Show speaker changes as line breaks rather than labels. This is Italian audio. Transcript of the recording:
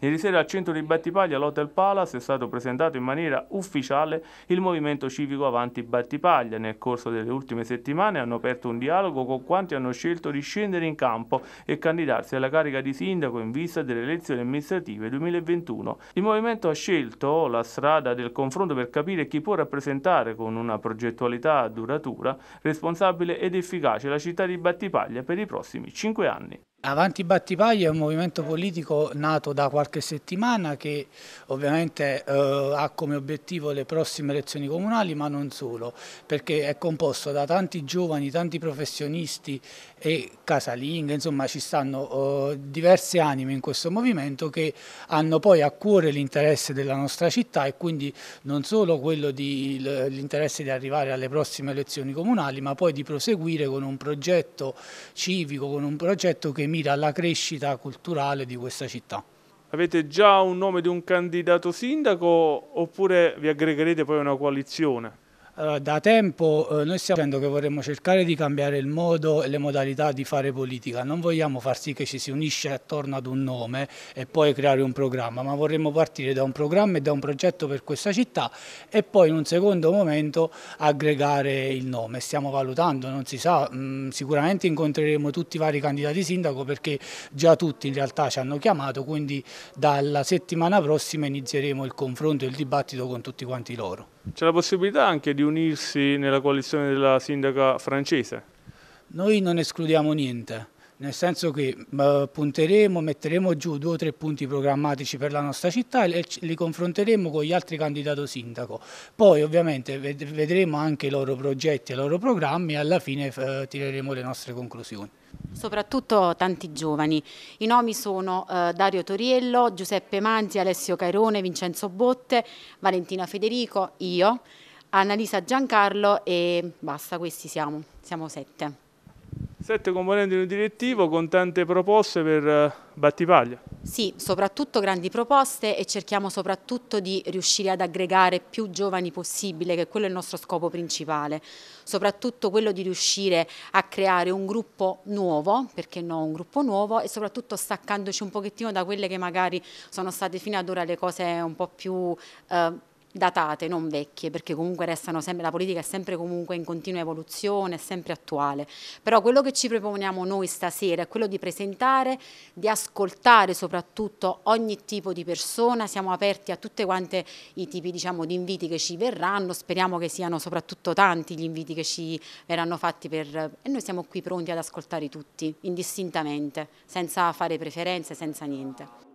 Ieri sera al centro di Battipaglia, all'Hotel Palace, è stato presentato in maniera ufficiale il movimento civico Avanti Battipaglia. Nel corso delle ultime settimane hanno aperto un dialogo con quanti hanno scelto di scendere in campo e candidarsi alla carica di sindaco in vista delle elezioni amministrative 2021. Il movimento ha scelto la strada del confronto per capire chi può rappresentare con una progettualità duratura, responsabile ed efficace la città di Battipaglia per i prossimi cinque anni.
Avanti Battipaglia è un movimento politico nato da qualche settimana che ovviamente eh, ha come obiettivo le prossime elezioni comunali ma non solo perché è composto da tanti giovani, tanti professionisti e casalinghe, insomma ci stanno eh, diverse anime in questo movimento che hanno poi a cuore l'interesse della nostra città e quindi non solo quello di l'interesse di arrivare alle prossime elezioni comunali ma poi di proseguire con un progetto civico, con un progetto che mira alla crescita culturale di questa
città. Avete già un nome di un candidato sindaco oppure vi aggregherete poi a una coalizione?
da tempo eh, noi stiamo dicendo che vorremmo cercare di cambiare il modo e le modalità di fare politica, non vogliamo far sì che ci si unisce attorno ad un nome e poi creare un programma, ma vorremmo partire da un programma e da un progetto per questa città e poi in un secondo momento aggregare il nome. Stiamo valutando, non si sa, mm, sicuramente incontreremo tutti i vari candidati sindaco perché già tutti in realtà ci hanno chiamato, quindi dalla settimana prossima inizieremo il confronto e il dibattito con tutti quanti
loro. C'è la possibilità anche di unirsi nella coalizione della sindaca francese?
Noi non escludiamo niente nel senso che punteremo, metteremo giù due o tre punti programmatici per la nostra città e li confronteremo con gli altri candidati sindaco. Poi ovviamente vedremo anche i loro progetti, e i loro programmi e alla fine eh, tireremo le nostre conclusioni.
Soprattutto tanti giovani. I nomi sono eh, Dario Toriello, Giuseppe Manzi, Alessio Cairone, Vincenzo Botte, Valentina Federico, io, Annalisa Giancarlo e basta, questi siamo, siamo sette.
Sette componenti di un direttivo con tante proposte per eh, Battipaglia.
Sì, soprattutto grandi proposte e cerchiamo soprattutto di riuscire ad aggregare più giovani possibile, che quello è il nostro scopo principale. Soprattutto quello di riuscire a creare un gruppo nuovo, perché no, un gruppo nuovo e soprattutto staccandoci un pochettino da quelle che magari sono state fino ad ora le cose un po' più... Eh, datate, non vecchie, perché comunque restano sempre, la politica è sempre comunque in continua evoluzione, è sempre attuale. Però quello che ci proponiamo noi stasera è quello di presentare, di ascoltare soprattutto ogni tipo di persona, siamo aperti a tutti quanti i tipi diciamo, di inviti che ci verranno, speriamo che siano soprattutto tanti gli inviti che ci verranno fatti per... e noi siamo qui pronti ad ascoltare tutti, indistintamente, senza fare preferenze, senza niente.